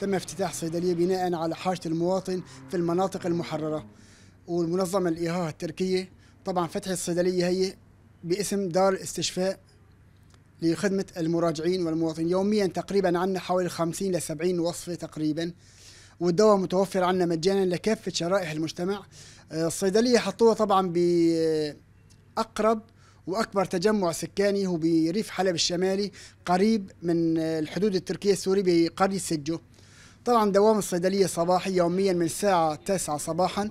تم افتتاح صيدلية بناء على حاجة المواطن في المناطق المحررة والمنظمة الإيهاه التركية طبعا فتح الصيدلية هي باسم دار الاستشفاء لخدمة المراجعين والمواطنين يوميا تقريبا عندنا حوالي 50 ل 70 وصفة تقريبا والدواء متوفر عندنا مجانا لكافة شرائح المجتمع آه، الصيدلية حطوها طبعا بأقرب واكبر تجمع سكاني هو بريف حلب الشمالي قريب من آه، الحدود التركيه السوريه بقريه سجو طبعا دوام الصيدلية صباحي يوميا من الساعة 9 صباحا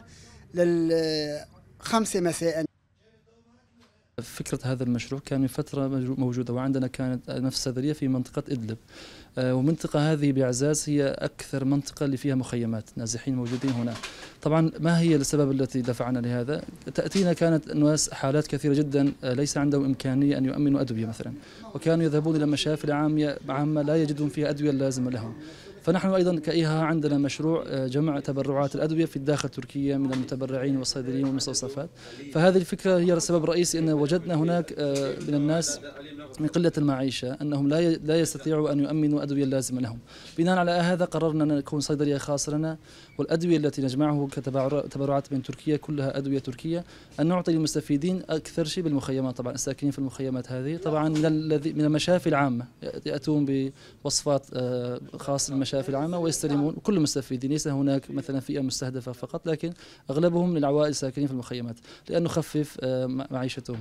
لل 5 مساء فكرة هذا المشروع كان من فترة موجودة وعندنا كانت نفس الصيدلية في منطقة إدلب آه، ومنطقة هذه بعزاز هي أكثر منطقة اللي فيها مخيمات نازحين موجودين هنا طبعا ما هي السبب التي دفعنا لهذا تأتينا كانت ناس حالات كثيرة جدا آه، ليس عندهم إمكانية أن يؤمنوا أدوية مثلا وكانوا يذهبون إلى مشافي عامة لا يجدون فيها أدوية اللازمة لهم فنحن أيضا كإيها عندنا مشروع آه، جمع تبرعات الأدوية في الداخل تركيا من المتبرعين والصيدليين والمستوصفات فهذه الفكرة هي السبب الرئيسي أن وجدنا هناك آه، من الناس من قلة المعيشة أنهم لا لا يستطيعوا أن يؤمنوا أدوية لازمة لهم بناء على هذا قررنا أن نكون صيدلية خاصة لنا والأدوية التي نجمعه كتبرعات من تركيا كلها أدوية تركية أن نعطي للمستفيدين أكثر شيء بالمخيمات طبعا الساكنين في المخيمات هذه طبعا من المشافي العامة يأتون بوصفات آه، خاصة للمشافي في العامة ويستلمون كل المستفيدين ليس هناك مثلا فئة مستهدفة فقط لكن أغلبهم من العوائل الساكنين في المخيمات لأن نخفف آه، معيشتهم